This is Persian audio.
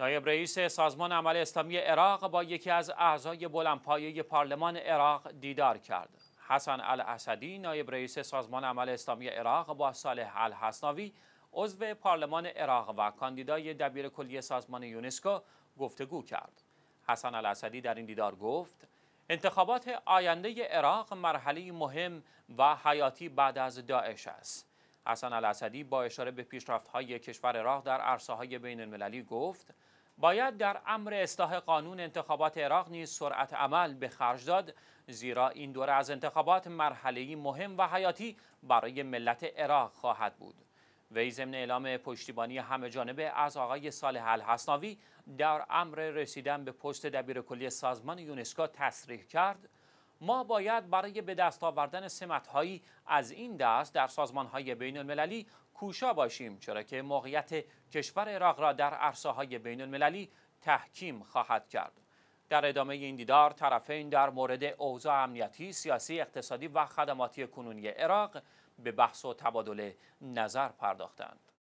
نایب رئیس سازمان عمل اسلامی عراق با یکی از اعضای بلندپایه پارلمان عراق دیدار کرد. حسن الاسدی نایب رئیس سازمان عمل اسلامی عراق با صالح الحسناوی عضو پارلمان عراق و کاندیدای دبیر کلی سازمان یونسکو گفتگو کرد. حسن الاسدی در این دیدار گفت انتخابات آینده عراق مرحله مهم و حیاتی بعد از داعش است. حسن الاسدی با اشاره به های کشور عراق در بین المللی گفت باید در امر اصلاح قانون انتخابات عراق نیز سرعت عمل به خرج داد زیرا این دوره از انتخابات مرحله‌ای مهم و حیاتی برای ملت عراق خواهد بود وی ضمن اعلام پشتیبانی همه جانبه از آقای صالح الحسناوی در امر رسیدن به پست دبیر کلی سازمان یونسکو تصریح کرد ما باید برای به دست آوردن سمتهایی از این دست در سازمانهای بین المللی کوشا باشیم چرا که موقعیت کشور عراق را در عرصه های بین المللی تحکیم خواهد کرد. در ادامه این دیدار طرفین در مورد اوضاع امنیتی، سیاسی، اقتصادی و خدماتی کنونی عراق به بحث و تبادل نظر پرداختند.